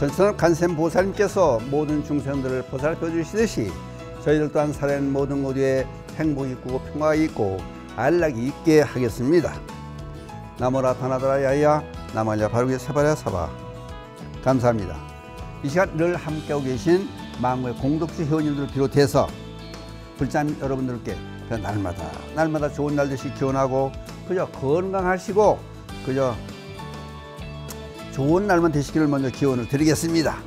천선 간센 보살님께서 모든 중생들을 보살펴 주시듯이 저희들 또한 살아있는 모든 곳의 행복이 있고 평화가 있고 안락이 있게 하겠습니다. 나무라 타나다라 야야 나말야 바르게 사바랴 사바 감사합니다. 이 시간 늘 함께하고 계신 마음의 공덕주 회원님들 비롯해서 불참 여러분들께 날마다 날마다 좋은 날 되시 기원하고 그저 건강하시고 그저 좋은 날만 되시기를 먼저 기원을 드리겠습니다.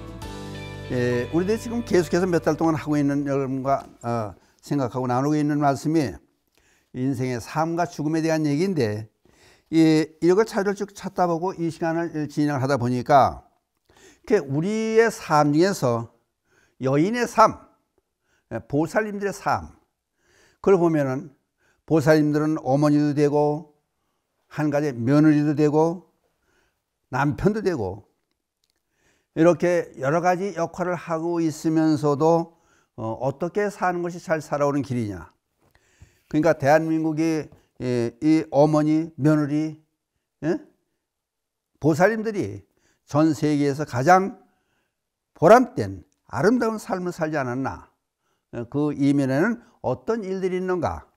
예, 우리들이 지금 계속해서 몇 달 동안 하고 있는 여러분과 어, 생각하고 나누고 있는 말씀이 인생의 삶과 죽음에 대한 얘기인데 예, 이거 차를 쭉 찾다 보고 이 시간을 진행 하다 보니까 우리의 삶 중에서 여인의 삶, 예, 보살님들의 삶 그걸 보면은 보살님들은 어머니도 되고 한 가지 며느리도 되고 남편도 되고 이렇게 여러 가지 역할을 하고 있으면서도 어, 떻게 사는 것이 잘 살아오는 길이냐. 그러니까 대한민국이 이, 어머니, 며느리, 예? 보살님들이 전 세계에서 가장 보람된 아름다운 삶을 살지 않았나. 예, 그 이면에는 어떤 일들이 있는가.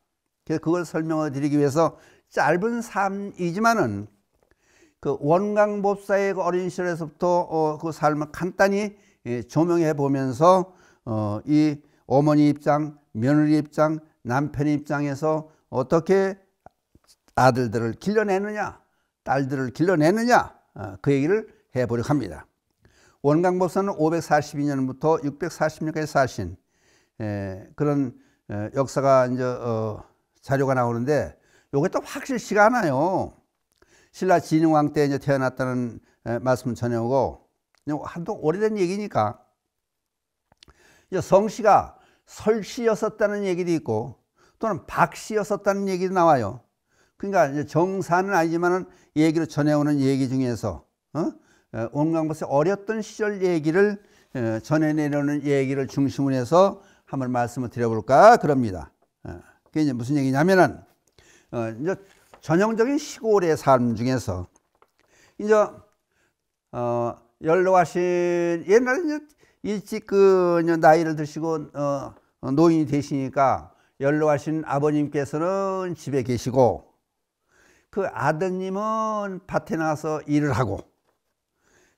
그 그걸 설명해 드리기 위해서 짧은 삶이지만은 그 원광법사의 그 어린 시절에서부터 어, 그 삶을 간단히 예, 조명해 보면서 어, 이 어머니 입장, 며느리 입장, 남편 입장에서 어떻게 아들들을 길러내느냐, 딸들을 길러내느냐 어, 그 얘기를 해보려고 합니다. 원광법사는 542년부터 640년까지 사신 예, 그런 예, 역사가 이제 어, 자료가 나오는데 요게 또 확실치가 않아요. 신라 진흥왕 때 이제 태어났다는 말씀 전해오고 한도 오래된 얘기니까 성씨가 설씨였었다는 얘기도 있고 또는 박씨였었다는 얘기도 나와요. 그러니까 정사는 아니지만 얘기로 전해오는 얘기 중에서 어? 온강보스 어렸던 시절 얘기를 전해 내려는 얘기를 중심으로 해서 한번 말씀을 드려볼까 그럽니다. 어, 그게 이제 무슨 얘기냐면은 어, 이제 전형적인 시골의 삶 중에서 이제 어 연로하신 옛날에 이제 일찍 그 이제 나이를 드시고 어, 어 노인이 되시니까 연로하신 아버님께서는 집에 계시고 그 아드님은 밭에 나가서 일을 하고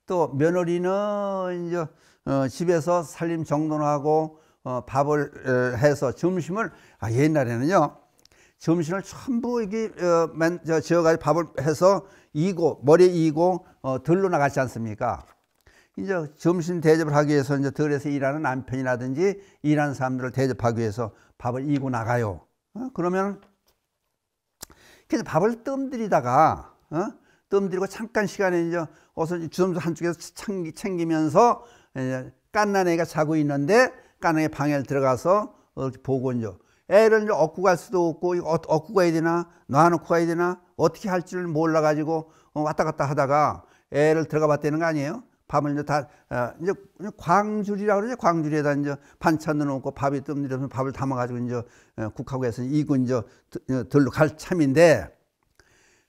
또 며느리는 이제 어 집에서 살림 정돈하고 어 밥을 해서 점심을 아 옛날에는요 점심을 전부 이게 어, 맨, 저, 지어가지고 밥을 해서 이고 머리 이고 어, 들로 나갔지 않습니까? 이제 점심 대접을 하기 위해서 이제 덜에서 일하는 남편이라든지 일하는 사람들을 대접하기 위해서 밥을 이고 나가요. 어? 그러면 그래서 밥을 뜸들이다가 어? 뜸들이고 잠깐 시간에 이제 어서 주섬주 한쪽에서 챙기면서 챙기 깐난 애가 자고 있는데 깐난 애 방에 들어가서 어, 보고 이제 애를 얻고 갈 수도 없고 이거 얻고 가야 되나 놔놓고 가야 되나 어떻게 할줄 몰라 가지고 어, 왔다 갔다 하다가 애를 들어가 봤다는 거 아니에요? 밥을 이제 다 어, 이제 광주리라고 그러죠. 광주리에다 이제 반찬도 넣고 밥이 뜸들여서 밥을 담아 가지고 이제 어, 국하고 해서 이고 이제 어, 들로 갈 참인데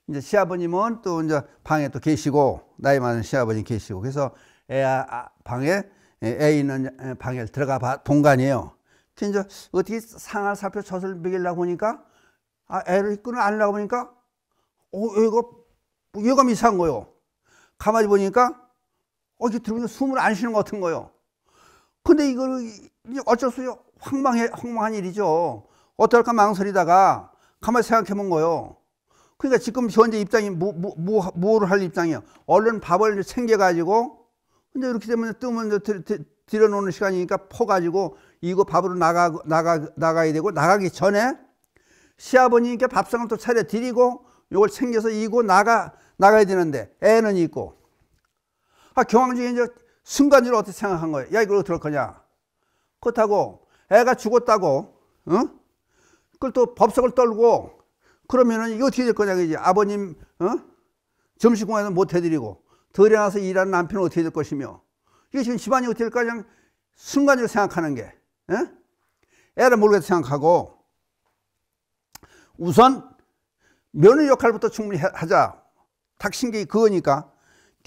이제 시아버님은 또 이제 방에 또 계시고 나이 많은 시아버님 계시고 그래서 애 아, 방에 애 있는 방에 들어가 본거 아니에요. 이제 어떻게 상하 살펴 젖을 먹이려고 보니까 아, 애를 끈을 안려고 보니까 어, 이거 얘가 이상한 거요. 가만히 보니까 어, 이렇게 들으면 숨을 안 쉬는 것 같은 거요. 근데 이걸 어쩔 수 없이 황망해, 황망한 일이죠. 어떨까 망설이다가 가만히 생각해 본 거요. 그러니까 지금 현재 입장이 뭐, 뭐, 뭐, 를할 입장이에요? 얼른 밥을 챙겨가지고, 근데 이렇게 되면 뜸을 들여놓는 시간이니까 퍼가지고 이거 밥으로 나가, 나가, 나가야 되고 나가기 전에 시아버님께 밥상을 또 차려 드리고 이걸 챙겨서 이고 나가, 나가야 되는데 애는 있고. 아, 경황중에 이제 순간적으로 어떻게 생각한 거예요? 야, 이걸 어떻게 할 거냐? 그렇다고 애가 죽었다고, 응? 그걸 또 법석을 떨고 그러면은 이거 어떻게 될 거냐 이제 아버님 어? 점심공항에서 못 해드리고 덜어놔서 일하는 남편은 어떻게 될 것이며 이게 지금 집안이 어떻게 될까 그냥 순간적으로 생각하는 게 에? 예? 애를 모르겠다 생각하고 우선 며느 리 역할부터 충분히 하자. 탁신기 그거니까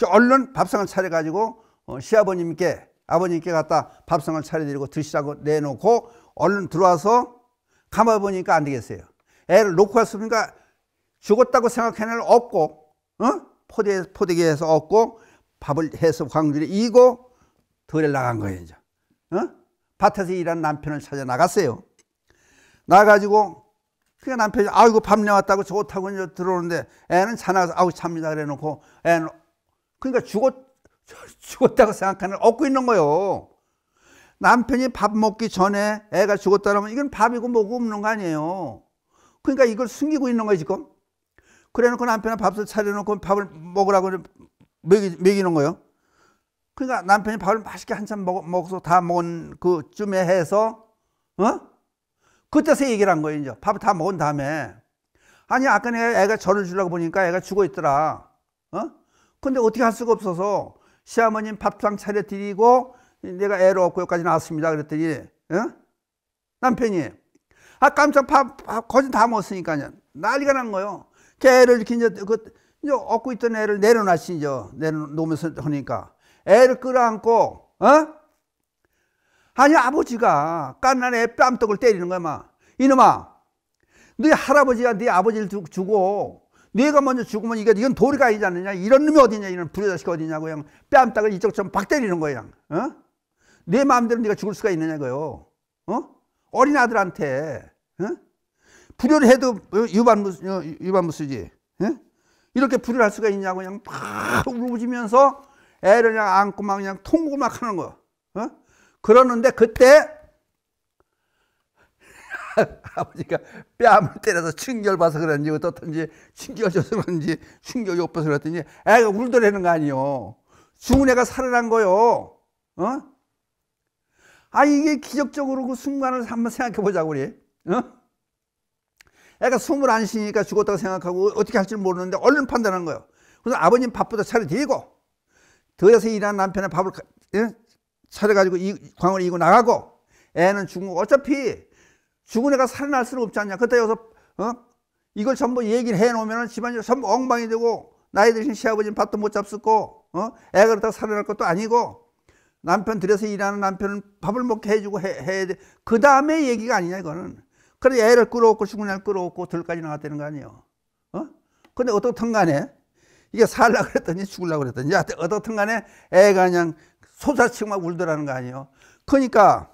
얼른 밥상을 차려가지고 어, 시아버님께 아버님께 갖다 밥상을 차려드리고 드시라고 내놓고 얼른 들어와서 가만 보니까 안 되겠어요. 애를 놓고 왔으니까 죽었다고 생각해낼 없고 어? 포대, 포대기에서 얻고 밥을 해서 광주를 이고 덜에 나간 거예요 이제. 어? 밭에서 일하는 남편을 찾아 나갔어요. 나가지고 그 남편이 아이고 밤내 왔다고 좋다고 이제 들어오는데 애는 자나서 아우 참니다 그래 놓고 애는 그러니까 죽었 죽었다고 생각하는 얻고 있는 거요 남편이 밥 먹기 전에 애가 죽었다라면 이건 밥이고 뭐고 없는 거 아니에요. 그러니까 이걸 숨기고 있는 거예요 지금. 그래놓고 남편은 밥을 차려놓고 밥을 먹으라고 먹이, 먹이는 거예요. 그러니까 남편이 밥을 맛있게 한참 먹, 먹어서 다 먹은 그쯤에 해서 어? 그때서 얘기를 한 거예요 이제 밥다 먹은 다음에 아니 아까 내가 애가 절을 주려고 보니까 애가 죽어 있더라 어? 근데 어떻게 할 수가 없어서 시아버님 밥상 차려 드리고 내가 애를 얻고 여기까지 나왔습니다 그랬더니 어? 남편이 아 깜짝 밥, 밥 거진 다 먹었으니까요 난리가 난 거예요 걔를 이렇게 이제 그 이제 얻고 있던 애를 내려놨지 이제 내려놓으면서 하니까 애를 끌어안고, 어? 아니, 아버지가 깐난 애 뺨떡을 때리는 거야, 마. 이놈아, 너희 할아버지가 네 아버지를 주고, 네가 먼저 죽으면 이게, 이건 도리가 아니지 않느냐? 이런 놈이 어디냐? 이런 불효자식 어디냐고, 그냥 뺨떡을 이쪽처럼 박 때리는 거야, 어? 네 마음대로 네가 죽을 수가 있느냐고요. 어? 어린 아들한테, 어? 불효를 해도 유반무, 어, 유반지 어? 이렇게 불효를 할 수가 있냐고, 그냥 팍 울부짖으면서 애를 그냥 안고 막 그냥 통곡을 막 하는 거. 어? 그러는데 그때 아버지가 뺨을 때려서 충격받아서 그랬지 어떻든지 충격줘서 그런지 충격이 없어서 그랬더니 애가 울더라는 거 아니요. 죽은 애가 살아난 거요. 어? 아 이게 기적적으로 그 순간을 한번 생각해 보자고 우리. 어? 애가 숨을 안 쉬니까 죽었다고 생각하고 어떻게 할지 모르는데 얼른 판단한 거예요. 그래서 아버님 밥부터 차려 드고 더 자세히 일하는 남편의 밥을 예? 차려가지고 이, 광을 이고 나가고 애는 죽은 거 어차피 죽은 애가 살아날 수는 없지 않냐 그때 여기서 어? 이걸 전부 얘기를 해놓으면 집안이 전부 엉망이 되고 나이 드신 시아버지는 밥도 못 잡수고 어? 애가 그렇다고 살아날 것도 아니고 남편 들여서 일하는 남편은 밥을 먹게 해주고 해, 해야 돼. 그 다음에 얘기가 아니냐, 이거는. 그래 애를 끌어오고, 죽은 애를 끌어오고, 들까지 나갔다는 거 아니에요. 어? 근데 어떻든 간에 이게 살라 그랬더니 죽을라 그랬더니 야, 어떻든 간에 애가 그냥 소사치만 고 울더라는 거 아니에요. 그러니까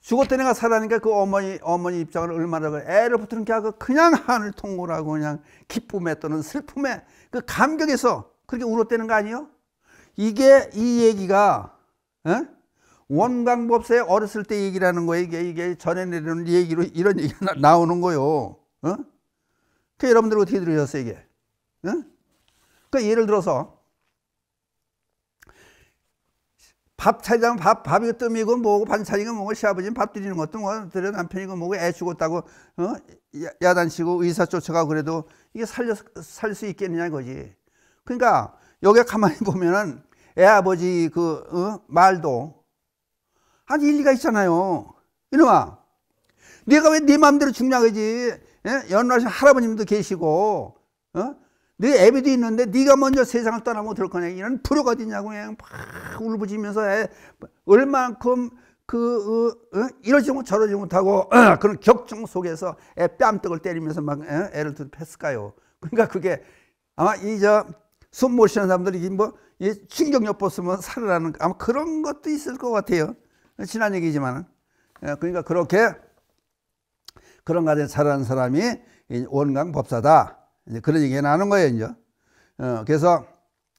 죽었던 애가 살아니까 그 어머니 어머니 입장을 얼마나 그 애를 부트는게 하고 그냥 하늘 통곡라고 그냥 기쁨에 또는 슬픔에 그 감격에서 그렇게 울었다는 거 아니에요? 이게 이 얘기가 에? 원광법사의 어렸을 때 얘기라는 거예요. 이게 이게 전해 내려오는 얘기로 이런 얘기가 나, 오는 거요. 어? 그 여러분들 어떻게 들으셨어요 이게? 응? 그러니까 예를 들어서 밥 차리자면 밥, 밥이 뜸이고 뭐고 반찬이고 뭐고 시아버지는 밥 드리는 것도 뭐 드려 남편이고 뭐고 애 죽었다고 어? 야단치고 의사 쫓아가고 그래도 이게 살려 살 수 있겠느냐 이거지. 그러니까 여기 가만히 보면은 애 아버지 그 어? 말도 아니 일리가 있잖아요. 이놈아, 네가 왜 네 마음대로 죽냐 그지? 예? 연락하신 할아버님도 계시고, 어? 네 애비도 있는데 네가 먼저 세상을 떠나면 어떨 거냐 이런 불효가 되냐고 그냥 막 울부짖으면서 얼만큼 그 어, 어, 이러지 못 저러지 못하고 어, 그런 격정 속에서 애 뺨떡을 때리면서 막 에, 어? 애를 눕혔을까요? 그러니까 그게 아마 이저 숨 못 쉬는 사람들이 뭐이충격력법 쓰면 살아나는 아마 그런 것도 있을 것 같아요. 지난 얘기지만은 예, 그러니까 그렇게 그런 가정에 살아난 사람이 원강 법사다. 이제 그런 얘기 가 나는 거예요, 이제. 어, 그래서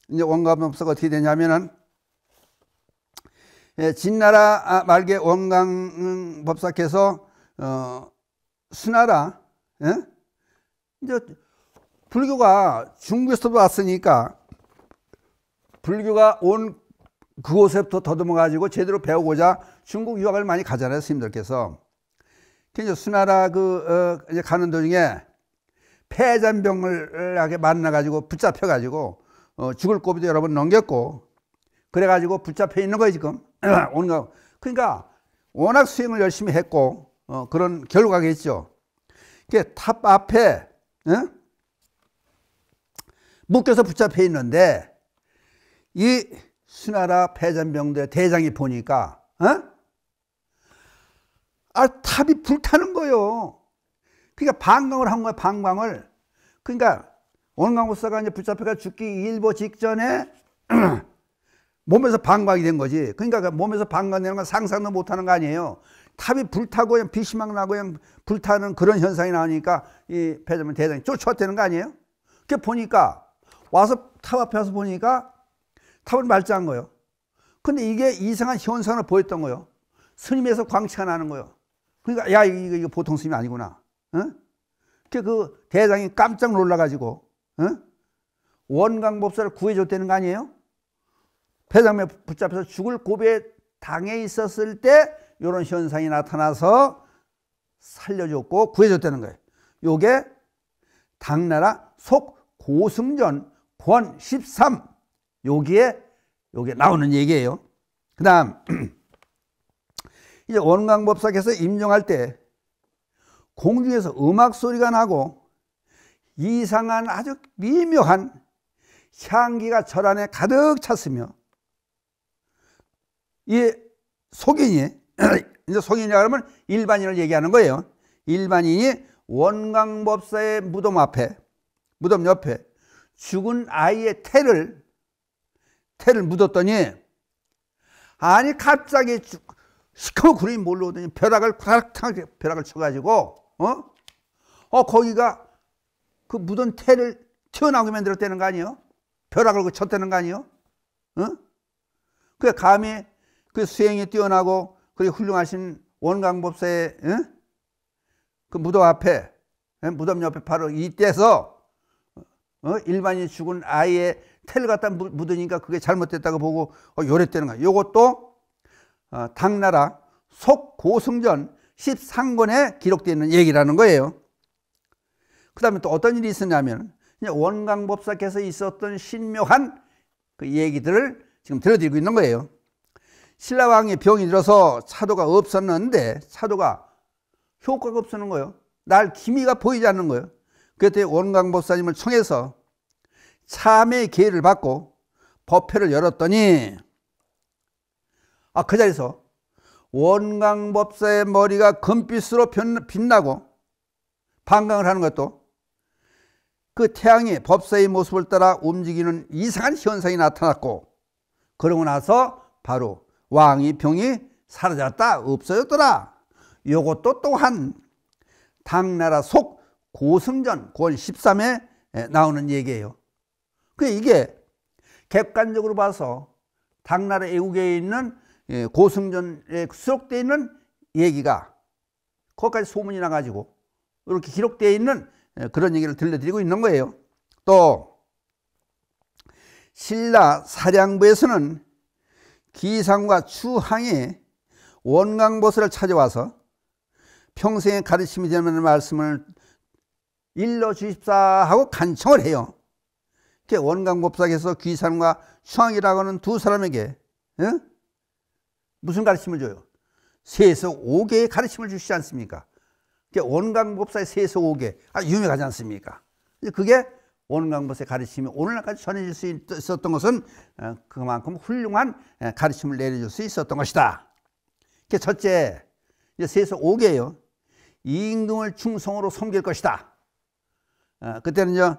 이제 원광법서가 어떻게 되냐면은 예, 진나라 아, 말개 원광법사께서 어, 수나라 예? 이제 불교가 중국에서도 왔으니까 불교가 온 그곳에부터 더듬어 가지고 제대로 배우고자 중국 유학을 많이 가잖아요 스님들께서. 그래서 수나라 그 어, 이제 가는 도중에 폐잔병을 만나가지고 붙잡혀가지고 어, 죽을 고비도 여러 번 넘겼고 그래가지고 붙잡혀 있는 거예요 지금 오는 그러니까 워낙 수행을 열심히 했고 어, 그런 결과겠죠 탑 앞에 에? 묶여서 붙잡혀 있는데 이 수나라 폐잔병대 대장이 보니까 어? 아 탑이 불타는 거예요 그러니까 방광을 한 거야, 방광을. 그러니까 원광호사가 이제 붙잡혀가 죽기 일보 직전에 몸에서 방광이 된 거지. 그러니까 그 몸에서 방광되는 건 상상도 못 하는 거 아니에요. 탑이 불타고 그냥 빛이 막 나고 그냥 불타는 그런 현상이 나오니까 이 배자면 대장이 쫓아왔다는 거 아니에요? 그게 보니까 와서 탑 앞에 와서 보니까 탑을 말자한 거예요. 근데 이게 이상한 현상을 보였던 거예요. 스님에서 광채가 나는 거예요. 그러니까 야 이거, 이거 보통 스님이 아니구나. 어? 그 대장이 깜짝 놀라가지고 어? 원광 법사를 구해줬다는 거 아니에요? 회장에 붙잡혀서 죽을 고비에 당해 있었을 때 이런 현상이 나타나서 살려줬고 구해줬다는 거예요. 요게 당나라 속 고승전 권 13. 여기에 여기 나오는 얘기예요. 그다음 이제 원광법사께서 임종할 때 공중에서 음악 소리가 나고 이상한 아주 미묘한 향기가 절 안에 가득 찼으며 이 속인이 이제 속인이라그러면 일반인을 얘기하는 거예요. 일반인이 원광법사의 무덤 앞에 무덤 옆에 죽은 아이의 태를 태를 묻었더니 아니 갑자기 시커먼 구름이 몰려오더니 벼락을 벼락을 쳐가지고 어? 어, 거기가 그 묻은 태를 튀어나오게 만들었다는 거 아니에요? 벼락을 쳤다는 거 아니에요? 어? 그 감히 그 수행이 뛰어나고 그 훌륭하신 원광법사의 어? 그 무덤 앞에 무덤 옆에 바로 이때서 어? 일반인 죽은 아이의 태를 갖다 묻으니까 그게 잘못됐다고 보고 어, 요랬다는 거야. 요것도 어, 당나라 속고승전 13권에 기록되어 있는 얘기라는 거예요. 그 다음에 또 어떤 일이 있었냐면 원광법사께서 있었던 신묘한 그 얘기들을 지금 들려드리고 있는 거예요. 신라왕의 병이 들어서 차도가 없었는데 차도가 효과가 없었는 거예요. 날 기미가 보이지 않는 거예요. 그때 원광법사님을 청해서 참의 기회를 받고 법회를 열었더니 아, 그 자리에서 원광법사의 머리가 금빛으로 빛나고 방광을 하는 것도 그 태양이 법사의 모습을 따라 움직이는 이상한 현상이 나타났고 그러고 나서 바로 왕이 병이 사라졌다 없어졌더라 요것도 또한 당나라 속 고승전 9월 13에 나오는 얘기예요 그 이게 객관적으로 봐서 당나라 애국에 있는 예, 고승전에 수록되어 있는 얘기가 거기까지 소문이 나가지고 이렇게 기록되어 있는 예, 그런 얘기를 들려드리고 있는 거예요. 또 신라 사량부에서는 기상과 추항이 원광보스를 찾아와서 평생의 가르침이 되는 말씀을 일러 주십사 하고 간청을 해요. 원광보사께서 귀산과 추항이라고 하는 두 사람에게 응? 무슨 가르침을 줘요? 세서 5개의 가르침을 주시지 않습니까? 원광법사의 세석 5개, 아, 유명하지 않습니까? 그게 원광법사의 가르침이 오늘날까지 전해질 수 있었던 것은 어, 그만큼 훌륭한 예, 가르침을 내려줄 수 있었던 것이다. 첫째, 세석 5개예요. 이인금을 충성으로 섬길 것이다. 어, 그때는 어,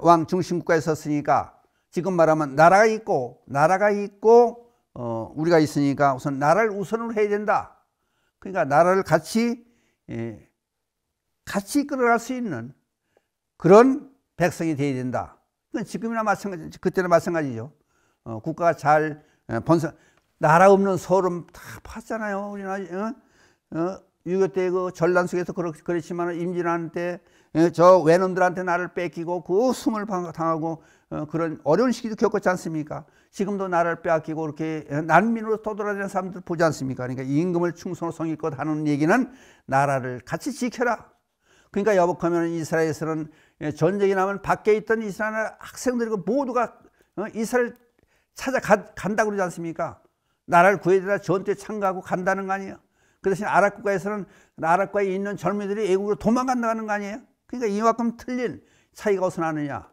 왕 중심국가에 섰으니까 지금 말하면 나라가 있고 나라가 있고 어, 우리가 있으니까 우선 나라를 우선으로 해야 된다. 그러니까 나라를 같이 예, 같이 끌어갈수 있는 그런 백성이 되어야 된다. 그건 지금이나 마찬가지, 그때나 마찬가지죠. 어, 국가가 잘본성 어, 나라 없는 소름 다봤잖아요 우리나라, 어? 어? 유교 때 그 전란 속에서 그렇, 그렇지만 임진왜란 때저 어, 외놈들한테 나를 뺏기고 그 숨을 당하고 어, 그런 어려운 시기도 겪었지 않습니까? 지금도 나라를 빼앗기고 이렇게 난민으로 떠돌아다니는 사람들 보지 않습니까? 그러니까 임금을 충성으로 성의껏 하는 얘기는 나라를 같이 지켜라. 그러니까 여복하면 이스라엘에서는 예, 전쟁이 나면 밖에 있던 어, 이스라엘 학생들이 모두가 이스라엘 찾아간다고 그러지 않습니까? 나라를 구해야 되나 전투에 참가하고 간다는 거 아니에요? 그 대신 아랍 국가에서는 아랍 국가에 있는 젊은이들이 애국으로 도망간다는 거 아니에요? 그러니까 이만큼 틀린 차이가 어디서 나느냐?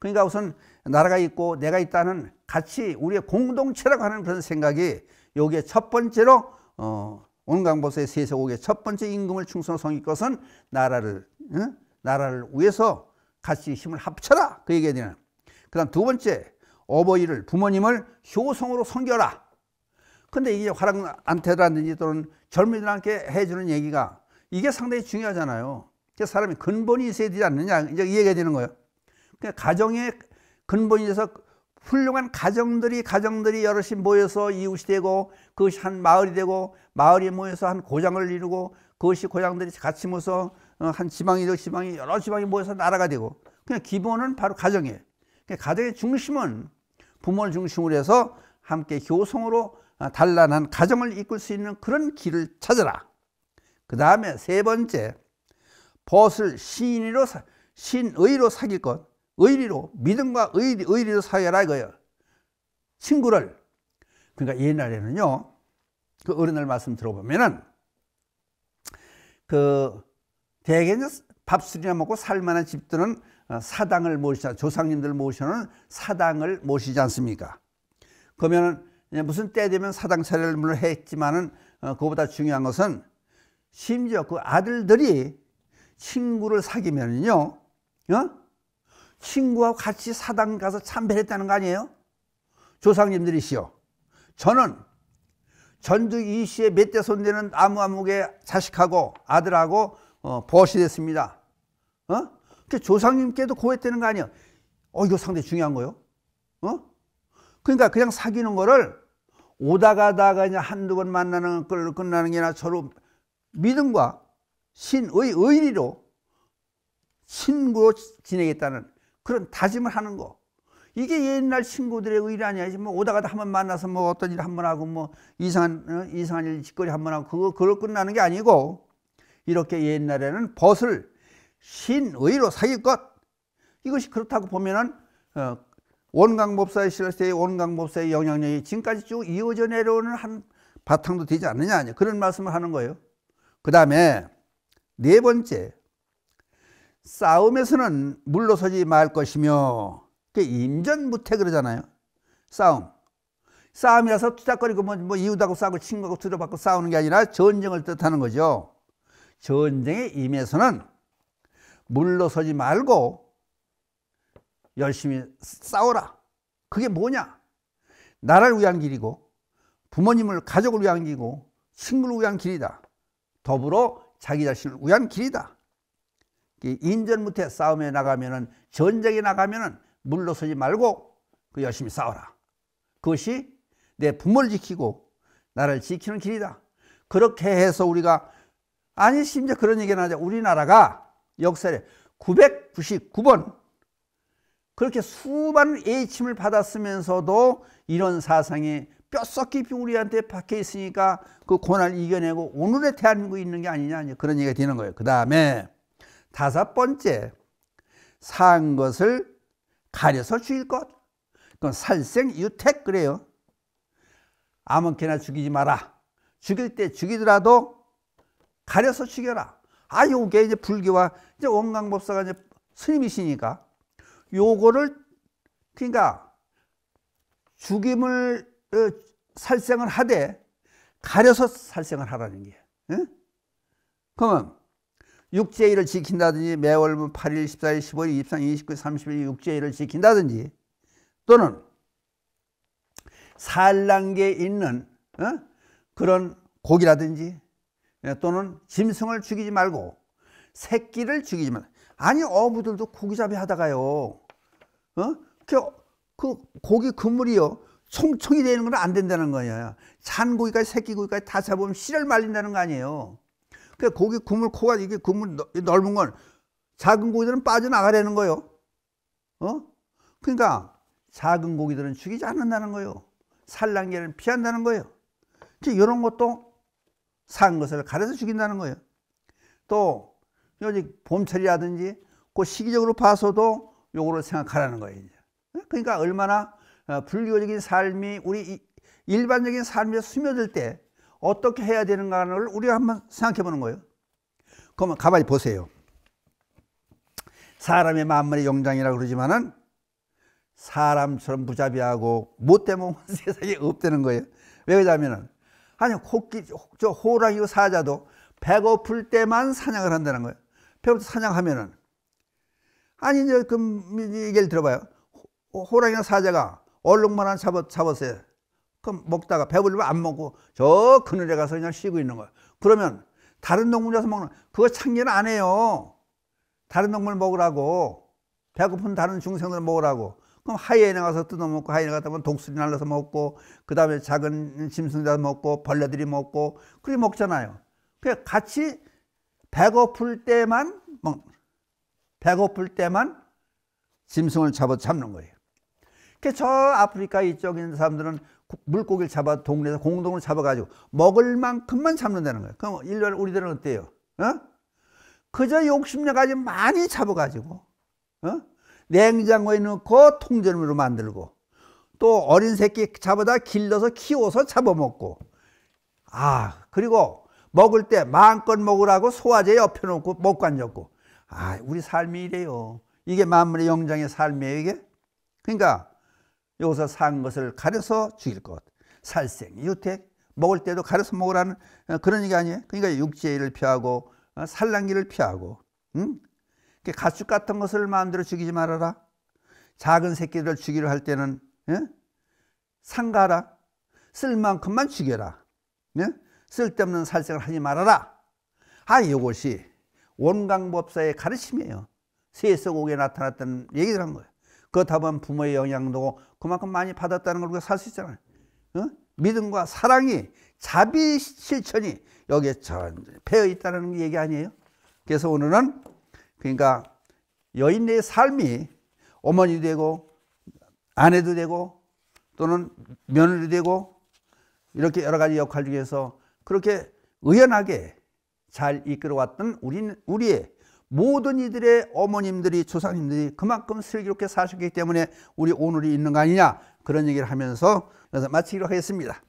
그러니까 우선 나라가 있고 내가 있다는 같이 우리의 공동체라고 하는 그런 생각이 여기에 첫 번째로 어, 온강보수의 세세곡의 첫 번째 임금을 충성성의 것은 나라를 응? 나라를 위해서 같이 힘을 합쳐라 그 얘기가 되는 그다음 두 번째 어버이를 부모님을 효성으로 섬겨라 근데 이게 화랑한테라든지 또는 젊은이들한테 해주는 얘기가 이게 상당히 중요하잖아요 그 사람이 근본이 있어야 되지 않느냐 이제 이해가 되는 거예요 그러니까 가정의 근본이 돼서 훌륭한 가정들이 가정들이 여럿이 모여서 이웃이 되고 그것이 한 마을이 되고 마을이 모여서 한 고장을 이루고 그것이 고장들이 같이 모여서 어, 한 지방이 죠 지방이 여러 지방이 모여서 나라가 되고 그냥 기본은 바로 가정이에요. 그러니까 가정의 중심은 부모를 중심으로 해서 함께 교성으로 어, 단란한 가정을 이끌 수 있는 그런 길을 찾아라. 그 다음에 세 번째 벗을 신의로 신의로 사귈 것. 의리로 믿음과 의리, 의리로 사회라 이거예요. 친구를 그러니까 옛날에는요 그 어른들 말씀 들어보면은 그 대개 밥술이나 먹고 살만한 집들은 어, 사당을 모시자 조상님들 모시는 사당을 모시지 않습니까? 그러면은 무슨 때 되면 사당 차례를 물론 했지만은 어, 그보다 중요한 것은 심지어 그 아들들이 친구를 사귀면은요, 어? 친구와 같이 사당 가서 참배했다는 를거 아니에요? 조상님들이시여. 저는 전두 이 씨의 몇 대 손대는 암무암흑의 자식하고 아들하고 어, 보시 됐습니다. 어? 그러니까 조상님께도 고했다는 거 아니에요? 어, 이거 상당히 중요한 거요. 어? 그러니까 그냥 사귀는 거를 오다 가다가 그냥 한두 번 만나는 걸 끝나는 게나 저로 믿음과 신의 의리로 친구로 지내겠다는 그런 다짐을 하는 거. 이게 옛날 친구들의 의리 아니야. 뭐 오다 가다 한번 만나서 뭐 어떤 일 한번 하고 뭐 이상한, 어? 이상한 일 짓거리 한번 하고 그거, 그걸 끝나는 게 아니고 이렇게 옛날에는 벗을 신의로 사귈 것. 이것이 그렇다고 보면은 어, 원광 법사의 실세의 원광 법사의 영향력이 지금까지 쭉 이어져 내려오는 한 바탕도 되지 않느냐 그런 말씀을 하는 거예요. 그 다음에 네 번째 싸움에서는 물러서지 말 것이며 그 임전무태 그러잖아요. 싸움. 싸움이라서 투닥거리고 뭐, 뭐 이웃하고 싸고 우 친구하고 투려받고 싸우는 게 아니라 전쟁을 뜻하는 거죠. 전쟁에 임해서는 물러서지 말고 열심히 싸워라. 그게 뭐냐? 나라를 위한 길이고 부모님을 가족을 위한 길이고 친구를 위한 길이다. 더불어 자기 자신을 위한 길이다. 인전부터 싸움에 나가면은 전쟁에 나가면은 물러서지 말고 그 열심히 싸워라. 그것이 내 부모를 지키고 나를 지키는 길이다. 그렇게 해서 우리가 아니 심지어 그런 얘기는 하자. 우리나라가 역사에 999번 그렇게 수많은 애침을 받았으면서도 이런 사상이 뼛속 깊이 우리한테 박혀 있으니까 그 고난을 이겨내고 오늘의 대한민국에 있는 게 아니냐 그런 얘기가 되는 거예요. 그 다음에 다섯 번째, 산 것을 가려서 죽일 것. 그건 살생유택 그래요. 아무렇게나 죽이지 마라. 죽일 때 죽이더라도 가려서 죽여라. 아, 요게 이제 불교와 이제 원광법사가 이제 스님이시니까 요거를 그러니까 죽임을 어, 살생을 하되 가려서 살생을 하라는 게. 응? 그러면 육제일을 지킨다든지 매월 8일, 14일, 15일, 23일, 29일, 30일 육제일을 지킨다든지 또는 산란계에 있는 어? 그런 고기라든지 예, 또는 짐승을 죽이지 말고 새끼를 죽이지 말고 아니 어부들도 고기잡이 하다가요 어? 그, 그 고기 그물이요 총총이 되는 건 안 된다는 거예요. 잔 고기까지 새끼 고기까지 다 잡으면 씨를 말린다는 거 아니에요. 그러니까 고기 구물 코가 이게 구물 넓은 건 작은 고기들은 빠져나가려는 거예요. 어? 그러니까 작은 고기들은 죽이지 않는다는 거예요. 산란계를 피한다는 거예요. 이런 것도 산 것을 가려서 죽인다는 거예요. 또 요즘 봄철이라든지 그 시기적으로 봐서도 요거를 생각하라는 거예요. 이제. 예? 그러니까 얼마나 어, 불교적인 삶이 우리 일반적인 삶에 스며들 때 어떻게 해야 되는가를 우리가 한번 생각해 보는 거예요. 그러면 가만히 보세요. 사람의 만물의 영장이라 그러지만은 사람처럼 부자비하고 못된 몸 세상에 없다는 거예요. 왜 그러냐면은 아니 호끼 저 호랑이고 사자도 배고플 때만 사냥을 한다는 거예요. 배고플 사냥하면은 아니 이제 그 얘기를 들어봐요. 호랑이나 사자가 얼룩만 한 잡았, 잡았어요. 그럼 먹다가 배불리면 안 먹고 저 그늘에 가서 그냥 쉬고 있는 거예요. 그러면 다른 동물에서 먹는 그거 참견 안 해요. 다른 동물 먹으라고 배고픈 다른 중생들 먹으라고 그럼 하이에나 가서 뜯어먹고 하이에나 갔다 보면 독수리 날라서 먹고 그 다음에 작은 짐승들 먹고 벌레들이 먹고 그렇게 먹잖아요. 그러니 같이 배고플 때만 먹 배고플 때만 짐승을 잡아 잡는 거예요. 그 저 아프리카 이쪽에 있는 사람들은 물고기를 잡아 동네에서 공동으로 잡아가지고 먹을 만큼만 잡는다는 거예요. 그럼 일년 우리들은 어때요? 어? 그저 욕심내가지고 많이 잡아가지고 어? 냉장고에 넣고 통조으로 만들고 또 어린 새끼 잡아다 길러서 키워서 잡아먹고 아 그리고 먹을 때 마음껏 먹으라고 소화제 옆에 놓고 먹고 앉았고 아 우리 삶이 이래요 이게 만물의 영장의 삶이에요 이게 그러니까 여기서 산 것을 가려서 죽일 것. 살생, 유택, 먹을 때도 가려서 먹으라는 어, 그런 얘기 아니에요? 그러니까 육지를 피하고 어, 산란기를 피하고 응? 그러니까 가축 같은 것을 마음대로 죽이지 말아라. 작은 새끼들을 죽이려 할 때는 예? 상가라. 쓸 만큼만 죽여라. 예? 쓸데없는 살생을 하지 말아라. 아, 이것이 원강법사의 가르침이에요. 세속옥에 나타났던 얘기를 한 거예요. 그렇다 면 부모의 영향도 그만큼 많이 받았다는 걸 우리가 살 수 있잖아요. 어? 믿음과 사랑이 자비 실천이 여기에 배어 있다는 얘기 아니에요? 그래서 오늘은 그러니까 여인의 삶이 어머니 되고 아내도 되고 또는 며느리 되고 이렇게 여러 가지 역할 중에서 그렇게 의연하게 잘 이끌어왔던 우리 우리의 모든 이들의 어머님들이 조상님들이 그만큼 슬기롭게 사셨기 때문에 우리 오늘이 있는 거 아니냐 그런 얘기를 하면서 그래서 마치기로 하겠습니다.